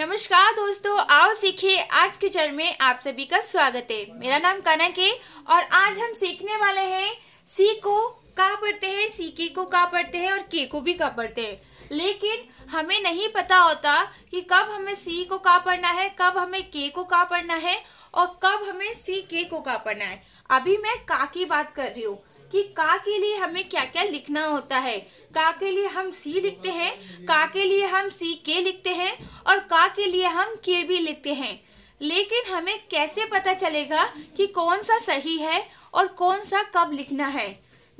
नमस्कार दोस्तों आओ सीखे आज के चरण में आप सभी का स्वागत है मेरा नाम कनक है और आज हम सीखने वाले हैं सी को कहा पढ़ते हैं सी के को कहा पढ़ते हैं और के को भी कहा पढ़ते हैं लेकिन हमें नहीं पता होता कि कब हमें सी को कहा पढ़ना है कब हमें के को कहा पढ़ना है और कब हमें सी के को कहा पढ़ना है अभी मैं का की बात कर रही हूँ कि का के लिए हमें क्या क्या लिखना होता है का के लिए हम सी लिखते हैं का के लिए हम सी के लिखते हैं और का के लिए हम के भी लिखते हैं लेकिन हमें कैसे पता चलेगा कि कौन सा सही है और कौन सा कब लिखना है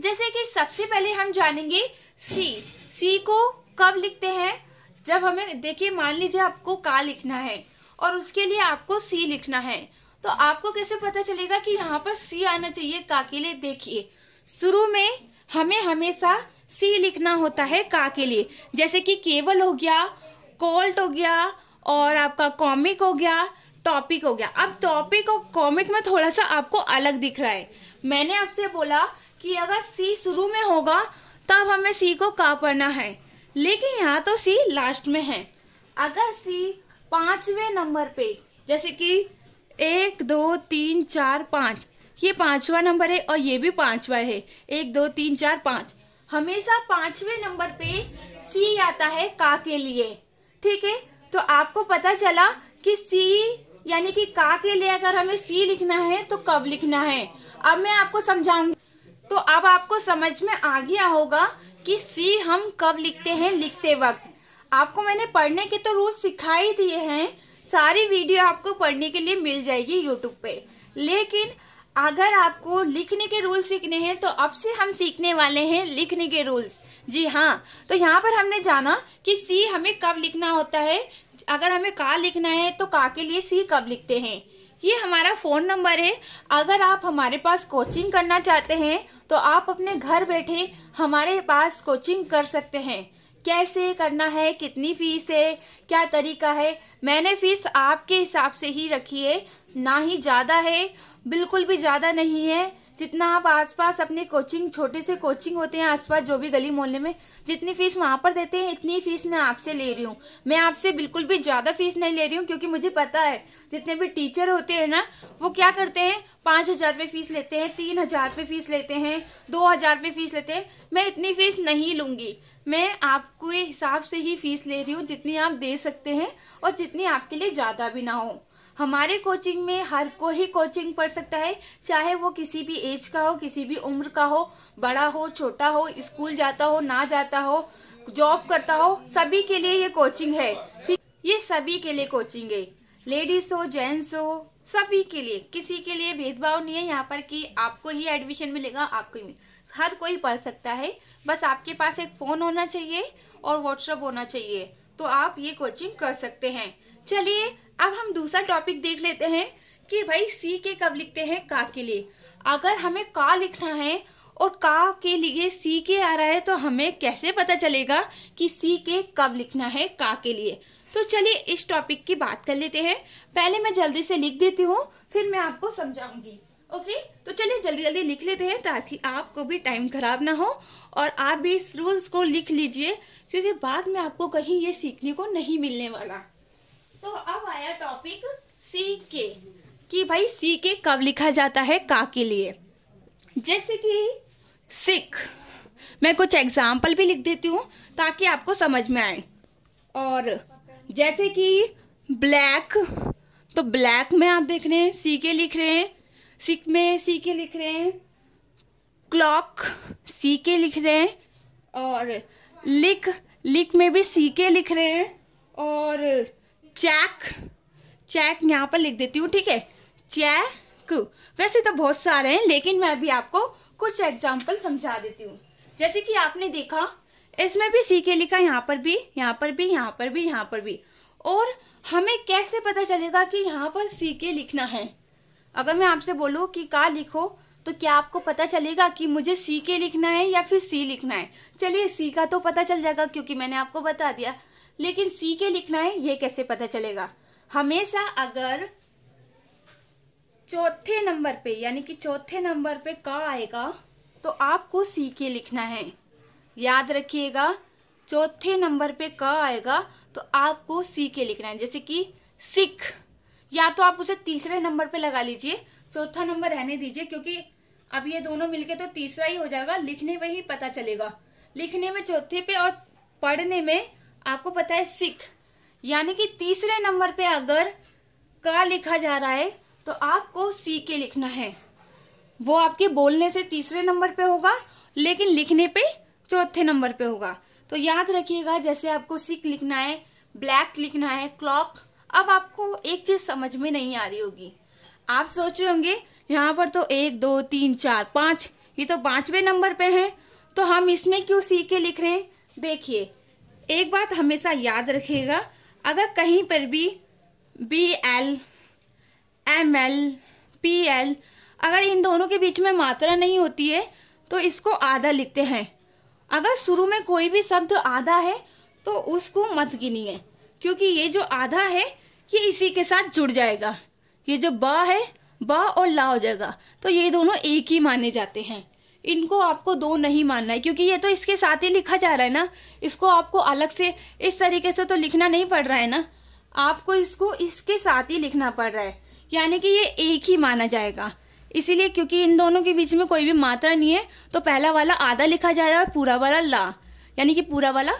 जैसे कि सबसे पहले हम जानेंगे सी सी को कब लिखते हैं जब हमें देखिए मान लीजिए आपको का लिखना है और उसके लिए आपको सी लिखना है तो आपको कैसे पता चलेगा कि यहाँ पर सी आना चाहिए का के लिए देखिए शुरू में हमें हमेशा सी लिखना होता है का के लिए जैसे कि केवल हो गया कोल्ट हो गया और आपका कॉमिक हो गया टॉपिक हो गया अब टॉपिक और कॉमिक में थोड़ा सा आपको अलग दिख रहा है मैंने आपसे बोला कि अगर सी शुरू में होगा तब हमें सी को का पढ़ना है लेकिन यहाँ तो सी लास्ट में है अगर सी पांचवे नंबर पे जैसे कि एक दो तीन चार पाँच ये पांचवा नंबर है और ये भी पांचवा है एक दो तीन चार पांच हमेशा पांचवे नंबर पे सी आता है का के लिए ठीक है तो आपको पता चला कि सी यानी कि का के लिए अगर हमें सी लिखना है तो कब लिखना है अब मैं आपको समझाऊंगी तो अब आपको समझ में आ गया होगा कि सी हम कब लिखते हैं लिखते वक्त आपको मैंने पढ़ने के तो रूल सिखाई दिए हैं सारी वीडियो आपको पढ़ने के लिए मिल जाएगी यूट्यूब पे लेकिन अगर आपको लिखने के रूल सीखने हैं तो अब से हम सीखने वाले हैं लिखने के रूल्स जी हाँ तो यहाँ पर हमने जाना कि सी हमें कब लिखना होता है अगर हमें का लिखना है तो का के लिए सी कब लिखते हैं ये हमारा फोन नंबर है अगर आप हमारे पास कोचिंग करना चाहते हैं तो आप अपने घर बैठे हमारे पास कोचिंग कर सकते हैं कैसे करना है कितनी फीस है क्या तरीका है मैंने फीस आपके हिसाब से ही रखी है ना ही ज्यादा है बिल्कुल भी ज्यादा नहीं है जितना आप आसपास अपने कोचिंग छोटे से कोचिंग होते हैं आसपास जो भी गली मोहल्ले में जितनी फीस वहाँ पर देते हैं इतनी फीस मैं आपसे ले रही हूँ मैं आपसे बिल्कुल भी ज्यादा फीस नहीं ले रही हूँ क्योंकि मुझे पता है जितने भी टीचर होते हैं ना वो क्या करते हैं पांच हजार रुपये फीस लेते हैं तीन हजार रुपये फीस लेते हैं दो हजार रुपये फीस लेते हैं मैं इतनी फीस नहीं लूंगी मैं आपके हिसाब से ही फीस ले रही हूँ जितनी आप दे सकते हैं और जितनी आपके लिए ज्यादा भी ना हो हमारे कोचिंग में हर कोई कोचिंग पढ़ सकता है चाहे वो किसी भी एज का हो किसी भी उम्र का हो बड़ा हो छोटा हो स्कूल जाता हो ना जाता हो जॉब करता हो सभी के लिए ये कोचिंग है ये सभी के लिए कोचिंग है लेडीज हो जेंट्स हो सभी के लिए किसी के लिए भेदभाव नहीं है यहाँ पर कि आपको ही एडमिशन मिलेगा आपको ही हर कोई पढ़ सकता है बस आपके पास एक फोन होना चाहिए और व्हाट्सएप होना चाहिए तो आप ये कोचिंग कर सकते हैं चलिए अब हम दूसरा टॉपिक देख लेते हैं कि भाई सी के कब लिखते हैं का के लिए अगर हमें का लिखना है और का के लिए सी के आ रहा है तो हमें कैसे पता चलेगा कि सी के कब लिखना है का के लिए तो चलिए इस टॉपिक की बात कर लेते हैं पहले मैं जल्दी से लिख देती हूँ फिर मैं आपको समझाऊंगी ओके तो चलिए जल्दी जल्दी लिख लेते हैं ताकि आपको भी टाइम खराब ना हो और आप भी इस रूल्स को लिख लीजिए क्योंकि बाद में आपको कहीं ये सीखने को नहीं मिलने वाला तो अब आया टॉपिक सी के कि भाई सी के कब लिखा जाता है का के लिए जैसे कि सिख मैं कुछ एग्जाम्पल भी लिख देती हूँ ताकि आपको समझ में आए और जैसे कि ब्लैक तो ब्लैक में आप देख रहे हैं सी के लिख रहे हैं सिक में सी के लिख रहे हैं क्लॉक सी के लिख रहे हैं और लिक लिक में भी सी के लिख रहे हैं और चैक चैक यहाँ पर लिख देती हूँ ठीक है चैक वैसे तो बहुत सारे हैं लेकिन मैं अभी आपको कुछ एग्जाम्पल समझा देती हूँ जैसे कि आपने देखा इसमें भी सी के लिखा यहाँ पर भी यहाँ पर भी यहाँ पर भी यहाँ पर भी और हमें कैसे पता चलेगा कि यहाँ पर सी के लिखना है अगर मैं आपसे बोलूँ कि का लिखो तो क्या आपको पता चलेगा कि मुझे सी के लिखना है या फिर सी लिखना है चलिए सी का तो पता चल जाएगा क्योंकि मैंने आपको बता दिया लेकिन सी के लिखना है ये कैसे पता चलेगा हमेशा अगर चौथे नंबर पे यानी कि चौथे नंबर पे का आएगा तो आपको सी के लिखना है याद रखिएगा चौथे नंबर पे का आएगा तो आपको सी के लिखना है जैसे कि सिख या तो आप उसे तीसरे नंबर पे लगा लीजिए चौथा नंबर रहने दीजिए क्योंकि अब ये दोनों मिलके तो तीसरा ही हो जाएगा लिखने में ही पता चलेगा लिखने में चौथे पे और पढ़ने में आपको पता है सिख यानी कि तीसरे नंबर पे अगर का लिखा जा रहा है तो आपको सी के लिखना है वो आपके बोलने से तीसरे नंबर पे होगा लेकिन लिखने पे चौथे नंबर पे होगा तो याद रखिएगा जैसे आपको सिख लिखना है ब्लैक लिखना है क्लॉक अब आपको एक चीज समझ में नहीं आ रही होगी आप सोच रहे होंगे यहाँ पर तो एक दो तीन चार पांच ये तो पांचवे नंबर पे है तो हम इसमें क्यों सी के लिख रहे हैं देखिए एक बात हमेशा याद रखिएगा अगर कहीं पर भी B L M L P L अगर इन दोनों के बीच में मात्रा नहीं होती है तो इसको आधा लिखते हैं अगर शुरू में कोई भी शब्द आधा है तो उसको मत गिनिए क्योंकि ये जो आधा है ये इसी के साथ जुड़ जाएगा ये जो ब है ब और ला हो जाएगा तो ये दोनों एक ही माने जाते हैं इनको आपको दो नहीं मानना है क्योंकि ये तो इसके साथ ही लिखा जा रहा है ना इसको आपको अलग से इस तरीके से तो लिखना नहीं पड़ रहा है ना आपको इसको इसके साथ ही लिखना पड़ रहा है यानी कि ये एक ही माना जाएगा इसीलिए क्योंकि इन दोनों के बीच में कोई भी मात्रा नहीं है तो पहला वाला आधा लिखा जा रहा है और पूरा वाला ला यानी कि पूरा वाला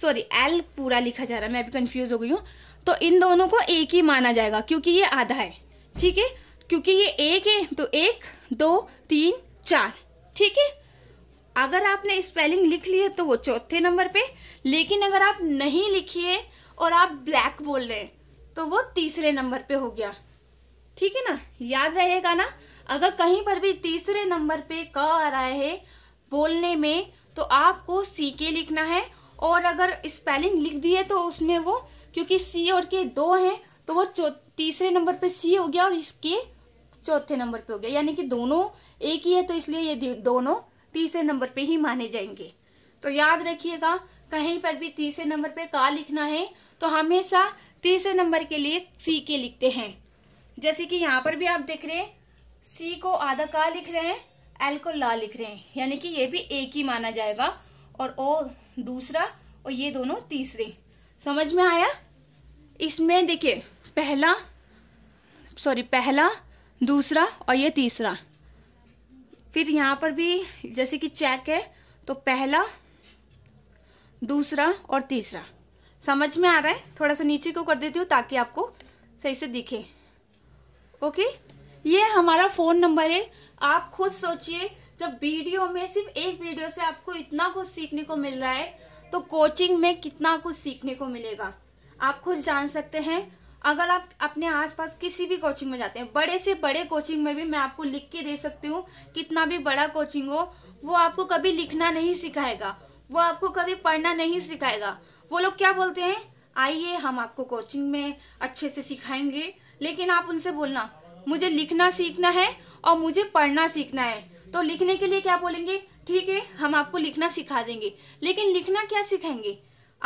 सॉरी एल पूरा लिखा जा रहा है मैं अभी कंफ्यूज हो गई हूँ तो इन दोनों को एक ही माना जाएगा क्योंकि ये आधा है ठीक है क्योंकि ये एक है तो एक दो तीन चार ठीक है अगर आपने स्पेलिंग लिख ली है तो वो चौथे नंबर पे लेकिन अगर आप नहीं लिखी है और आप ब्लैक बोल रहे हैं तो वो तीसरे नंबर पे हो गया ठीक है ना याद रहेगा ना अगर कहीं पर भी तीसरे नंबर पे क आ रहा है बोलने में तो आपको सी के लिखना है और अगर स्पेलिंग लिख दी है तो उसमें वो क्योंकि सी और के दो हैं तो वो तीसरे नंबर पे सी हो गया और इसके चौथे नंबर पे हो गया यानी कि दोनों एक ही है तो इसलिए ये दोनों तीसरे नंबर पे ही माने जाएंगे तो याद रखिएगा कहीं पर भी तीसरे नंबर पे का लिखना है तो हमेशा तीसरे नंबर के लिए सी के लिखते हैं जैसे कि यहाँ पर भी आप देख रहे हैं सी को आधा का लिख रहे हैं एल को ला लिख रहे हैं यानी कि ये भी एक ही माना जाएगा और ओ दूसरा और ये दोनों तीसरे समझ में आया इसमें देखिए पहला सॉरी पहला दूसरा और ये तीसरा फिर यहाँ पर भी जैसे कि चेक है तो पहला दूसरा और तीसरा समझ में आ रहा है थोड़ा सा नीचे को कर देती हूँ ताकि आपको सही से दिखे ओके ये हमारा फोन नंबर है आप खुद सोचिए जब वीडियो में सिर्फ एक वीडियो से आपको इतना कुछ सीखने को मिल रहा है तो कोचिंग में कितना कुछ सीखने को मिलेगा आप खुद जान सकते हैं अगर आप अपने आसपास किसी भी कोचिंग में जाते हैं बड़े से बड़े कोचिंग में भी मैं आपको लिख के दे सकती हूँ कितना भी बड़ा कोचिंग हो वो आपको कभी लिखना नहीं सिखाएगा वो आपको कभी पढ़ना नहीं सिखाएगा वो लोग क्या बोलते हैं आइए हम आपको कोचिंग में अच्छे से सिखाएंगे लेकिन आप उनसे बोलना मुझे लिखना सीखना है और मुझे पढ़ना सीखना है तो लिखने के लिए क्या बोलेंगे ठीक है हम आपको लिखना सिखा देंगे लेकिन लिखना क्या सिखाएंगे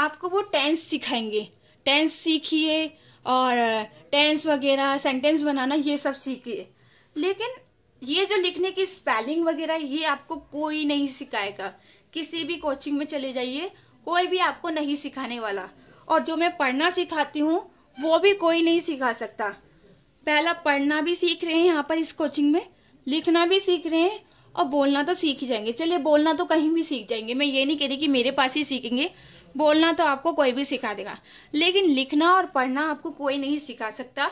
आपको वो टेंस सिखाएंगे टेंस सीखिए और टेंस वगैरह सेंटेंस बनाना ये सब सीखिए लेकिन ये जो लिखने की स्पेलिंग वगैरह ये आपको कोई नहीं सिखाएगा किसी भी कोचिंग में चले जाइए कोई भी आपको नहीं सिखाने वाला और जो मैं पढ़ना सिखाती हूँ वो भी कोई नहीं सिखा सकता पहला पढ़ना भी सीख रहे हैं यहाँ पर इस कोचिंग में लिखना भी सीख रहे हैं और बोलना तो सीख ही जाएंगे चलिए बोलना तो कहीं भी सीख जाएंगे मैं ये नहीं कह रही कि मेरे पास ही सीखेंगे बोलना तो आपको कोई भी सिखा देगा लेकिन लिखना और पढ़ना आपको कोई नहीं सिखा सकता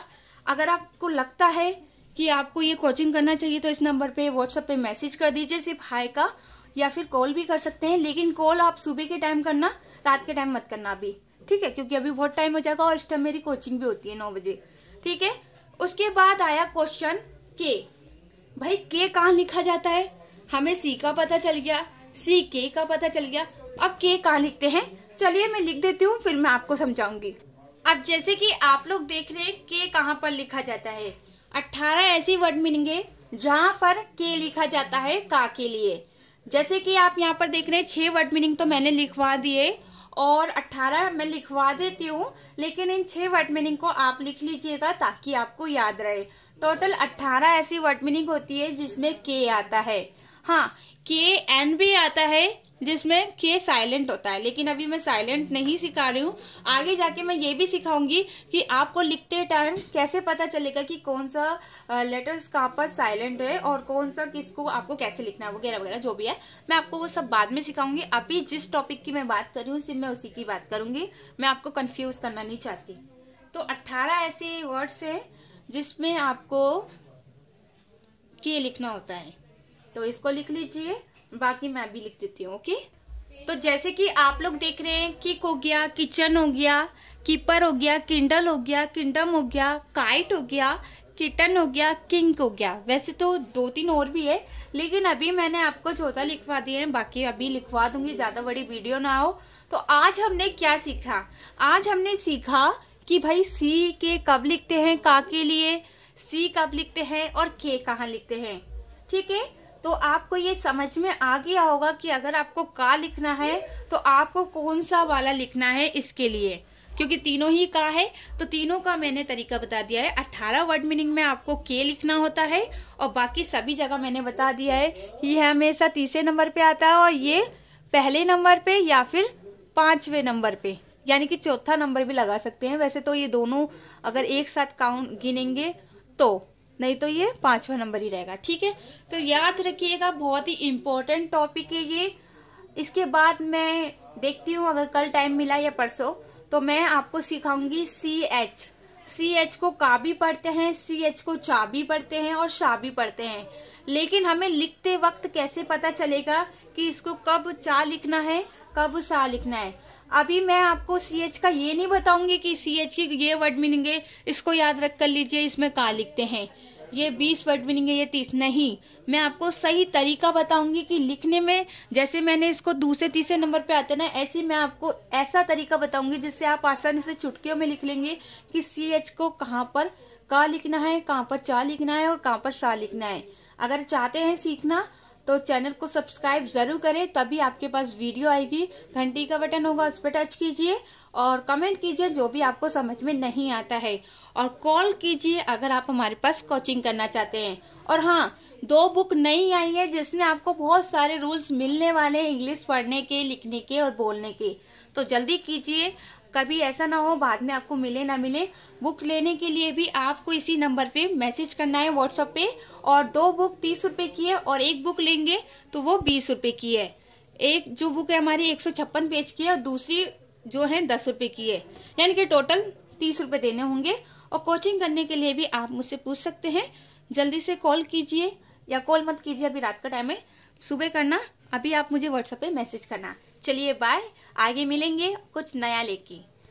अगर आपको लगता है कि आपको ये कोचिंग करना चाहिए तो इस नंबर पे व्हाट्सएप पे मैसेज कर दीजिए सिर्फ हाई का या फिर कॉल भी कर सकते हैं लेकिन कॉल आप सुबह के टाइम करना रात के टाइम मत करना अभी ठीक है क्योंकि अभी बहुत टाइम हो जाएगा और इस टाइम मेरी कोचिंग भी होती है नौ बजे ठीक है उसके बाद आया क्वेश्चन के भाई के कहाँ लिखा जाता है हमें सी का पता चल गया सी के का पता चल गया अब के कहाँ लिखते हैं चलिए मैं लिख देती हूँ फिर मैं आपको समझाऊंगी अब जैसे कि आप लोग देख रहे हैं के कहाँ पर लिखा जाता है अट्ठारह ऐसी वर्ड मिलेंगे जहाँ पर के लिखा जाता है का के लिए जैसे कि आप यहाँ पर देख रहे हैं छह वर्ड मीनिंग तो मैंने लिखवा दिए और 18 मैं लिखवा देती हूँ लेकिन इन छह वर्ड मीनिंग को आप लिख लीजिएगा ताकि आपको याद रहे टोटल 18 ऐसी वर्ड मीनिंग होती है जिसमें के आता है हाँ के एन भी आता है जिसमें के साइलेंट होता है लेकिन अभी मैं साइलेंट नहीं सिखा रही हूँ आगे जाके मैं ये भी सिखाऊंगी कि आपको लिखते टाइम कैसे पता चलेगा कि कौन सा लेटर्स कहाँ पर साइलेंट है और कौन सा किसको आपको कैसे लिखना है वगैरह वगैरह जो भी है मैं आपको वो सब बाद में सिखाऊंगी अभी जिस टॉपिक की मैं बात कर रही हूँ सिर्फ मैं उसी की बात करूंगी मैं आपको कन्फ्यूज करना नहीं चाहती तो अट्ठारह ऐसे वर्ड्स है जिसमें आपको के लिखना होता है तो इसको लिख लीजिए बाकी मैं भी लिख देती हूँ ओके तो जैसे कि आप लोग देख रहे हैं किक हो गया किचन हो गया कीपर हो गया किंडल हो गया किंडम हो गया काइट हो गया किटन हो गया किंग हो गया वैसे तो दो तीन और भी है लेकिन अभी मैंने आपको चौथा लिखवा दिए हैं बाकी अभी लिखवा दूंगी ज्यादा बड़ी वीडियो ना हो तो आज हमने क्या सीखा आज हमने सीखा कि भाई सी के कब लिखते हैं का के लिए सी कब लिखते हैं और के कहा लिखते हैं ठीक है तो आपको ये समझ में आ गया होगा कि अगर आपको का लिखना है तो आपको कौन सा वाला लिखना है इसके लिए क्योंकि तीनों ही का है तो तीनों का मैंने तरीका बता दिया है अट्ठारह वर्ड मीनिंग में आपको के लिखना होता है और बाकी सभी जगह मैंने बता दिया है ये हमेशा तीसरे नंबर पे आता है और ये पहले नंबर पे या फिर पांचवे नंबर पे यानी कि चौथा नंबर भी लगा सकते हैं वैसे तो ये दोनों अगर एक साथ काउंट गिनेंगे तो नहीं तो ये पांचवा नंबर ही रहेगा ठीक है तो याद रखिएगा बहुत ही इम्पोर्टेंट टॉपिक है ये इसके बाद मैं देखती हूँ अगर कल टाइम मिला या परसों तो मैं आपको सिखाऊंगी सी एच सी एच को का भी पढ़ते हैं सी एच को चा भी पढ़ते हैं और शा भी पढ़ते हैं लेकिन हमें लिखते वक्त कैसे पता चलेगा कि इसको कब चा लिखना है कब सा लिखना है अभी मैं आपको सी एच का ये नहीं बताऊंगी कि सी एच की ये वर्ड मीनिंग है इसको याद रख कर लीजिए इसमें कहा लिखते हैं ये बीस वर्ड मीनिंग है ये तीस नहीं मैं आपको सही तरीका बताऊंगी कि लिखने में जैसे मैंने इसको दूसरे तीसरे नंबर पे आते ना ऐसे मैं आपको ऐसा तरीका बताऊंगी जिससे आप आसानी से चुटकियों में लिख लेंगे कि सी एच को कहाँ पर का लिखना है कहाँ पर चा लिखना है और कहाँ पर सा लिखना है अगर चाहते हैं सीखना तो चैनल को सब्सक्राइब जरूर करें तभी आपके पास वीडियो आएगी घंटी का बटन होगा उस पर टच कीजिए और कमेंट कीजिए जो भी आपको समझ में नहीं आता है और कॉल कीजिए अगर आप हमारे पास कोचिंग करना चाहते हैं और हाँ दो बुक नई आई है जिसमें आपको बहुत सारे रूल्स मिलने वाले हैं इंग्लिश पढ़ने के लिखने के और बोलने के तो जल्दी कीजिए कभी ऐसा ना हो बाद में आपको मिले ना मिले बुक लेने के लिए भी आपको इसी नंबर पे मैसेज करना है व्हाट्सएप पे और दो बुक तीस रुपए की है और एक बुक लेंगे तो वो बीस रुपए की है एक जो बुक है हमारी एक सौ छप्पन पेज की है और दूसरी जो है दस रुपए की है यानी कि टोटल तीस रुपए देने होंगे और कोचिंग करने के लिए भी आप मुझसे पूछ सकते हैं जल्दी से कॉल कीजिए या कॉल मत कीजिए अभी रात का टाइम है सुबह करना अभी आप मुझे व्हाट्सएप पे मैसेज करना चलिए बाय आगे मिलेंगे कुछ नया लेके